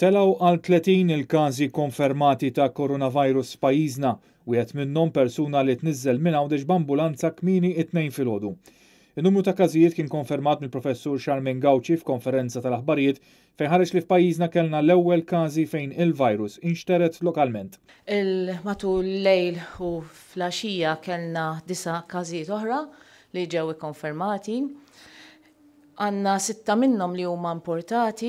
Telaw għal 30 il-każi konfermati ta' koronavirus pajizna u jett minnom persuna li tnizzel minna u bambulanza kmini it-nejn fil-ħodu. Il-numru ta' każijiet kien konfermat mill professur Charmin Gawċi f'konferenza tal-aħbarijiet fejn ħareġ li f'pajjiżna kellna l-ewwel każi fejn il-virus inxteret lokalment. Il-matul lejl u flaxija kellna disa każijiet oħra li ġew ikkonfermati. Għanna sitta minnom li huma importati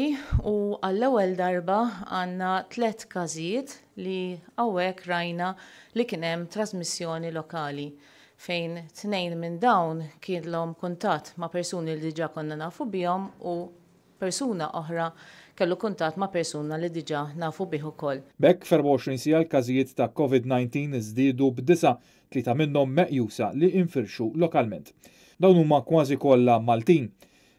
u għall-ewwel darba għanna tlet każijiet li għawek rajna li kienem trasmissjoni lokali fejn tnejn minn dawn kienlhom kuntat ma' persuni li diġa konna nafu bihom u persuna oħra kellu kuntat ma' persuna li diġa nafu bih ukoll. Bekk f'24 sija l-każijiet ta' COVID-19 iżdiedu b'disa tlieta minnhom meqjusa li infirxu lokalment. Dawn huma kważi kollha Maltin.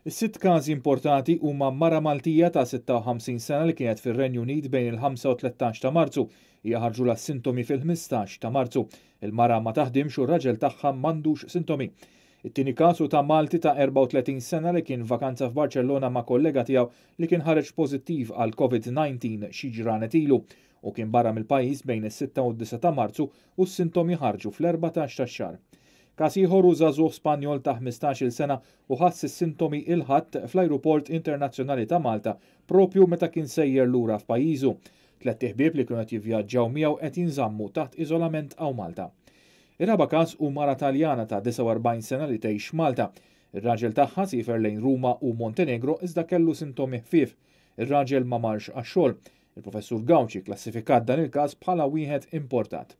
Is-sitt każi importanti huma mara Maltija ta' 56 sena li kienet fir-Renju Unit bejn il-5 u 13 ta' Marzu hija ħarġu la sintomi fil-15 ta' Marzu. Il-mara ma taħdimx u r-raġel tagħha m'għandux sintomi. It-tieni kasu ta' Malti ta' 34 sena li kien vakanza f'Barċellona ma' kollega tiegħu li kien ħareġ pożittiv għal COVID-19 xi ġranet ilu u kien barra mill-pajjiż bejn is-6 u 9 ta' Marzu u s-sintomi ħarġu fl-14 ta' xar. Kas ieħor żagħżugħ Spanjol ta' 15-il sena u ħass is-sintomi il-ħadd fl-Ajruport Internazzjonali ta' Malta propju meta kien sejjer lura f'pajjiżu. Tlet iħbieb li kienu qed jivvjaġġaw miegħu qed jinżammu taħt iżolament għaw Malta. Ir-raba każ u mara Taljana ta' 49 sena li tgħix Malta. Ir-raġel tagħha sifer lejn Ruma u Montenegro iżda kellu sintomi ħfief. Ir-raġel ma marx għax-xogħol. Il-professur Gawċi klassifikat dan il-każ bħala wieħed importat.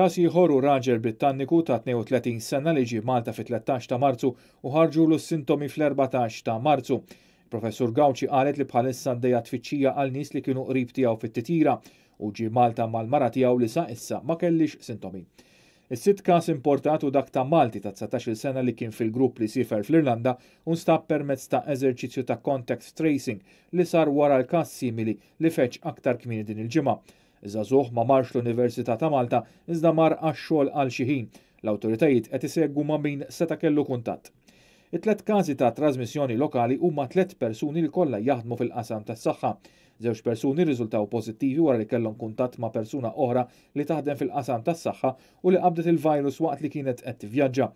Kas jħorru raġel Britanniku ta' 32 sena li ġi Malta fit-13 ta' Marzu u ħarġu l sintomi fl-14 ta' Marzu. Professur Gawċi qalet li bħalissa d tfittxija għal nies li kienu qrib tiegħu fit-titira u ġi Malta mal-mara tiegħu li sa' issa ma kellix sintomi. Is-sitt kas importatu dak ta' Malti ta' 19 sena li kien fil-grupp li sifer fl-Irlanda u stab permezz ta' eżerċizzju ta' contact tracing li sar wara l-kas simili li feċ aktar kmini din il-ġimgħa. Iżazuh ma marx l-Università ta' Malta iżda mar għax-xogħol għal xi ħin. L-awtoritajiet qed iseggu ma' min seta' kellu kuntatt. It-tlet każi ta' trasmissjoni lokali huma tlet persuni li kollha jaħdmu fil-qasam tas-saħħa. Żewġ persuni riżultaw pożittivi wara li kellhom kuntatt ma' persuna oħra li taħdem fil-qasam tas-saħħa u li qabdet il-virus waqt li kienet qed tivvjaġġa.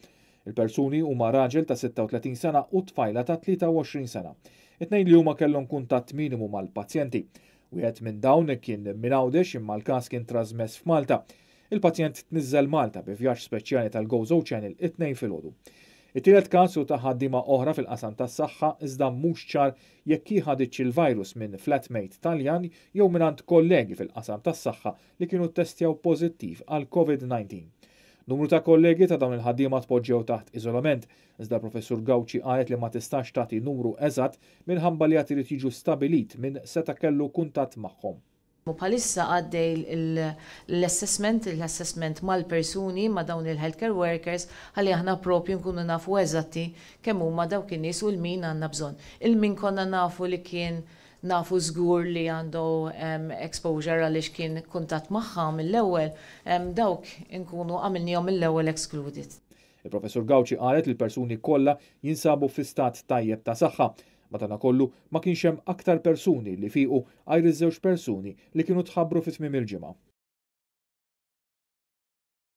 Il-persuni huma raġel ta' 36 sena u tfajla ta' 23 sena. It-tnejn li huma kellhom kuntatt minimu mal-pazjenti. Wieħed minn dawn kien Għawdex imma l-każ kien trasmess f'Malta. Il-pazjent tniżel Malta bi vjaġġ speċjali tal-Gozo Channel it filgħodu. fil-ħodu. It-tielet kasu ta' ħaddima oħra fil-qasam tas-saħħa iżda mhux ċar jekk ħadiċ il-virus minn flatmate Taljan jew mingħand kollegi fil-qasam tas-saħħa li kienu testjaw pożittiv għal COVID-19. Numru ta' kollegi ta' dawn il-ħaddiema tpoġġew taħt iżolament, iżda professur Gawċi qalet li ma tistax tagħti numru eżatt minħabba li qed irid jiġu stabilit minn seta' kellu kuntatt magħhom. Bħalissa għaddej l-assessment, l-assessment mal-persuni, ma dawn il-healthcare workers, għalli aħna propju nkunu nafu eżatti kemm huma dawk in nis u l-min għandna bżonn. Il-min konna nafu li kien nafu żgur li għandu exposure għaliex kien kuntat magħha mill-ewwel, dawk inkunu għom mill-ewwel excluded. Il-professur Gawċi qalet li persuni kollha jinsabu fi stat tajjeb ta' saħħa. Matana kollu ma kienx hemm aktar persuni li fiqu għajr persuni li kienu tħabbru fit-tmim il-ġimgħa.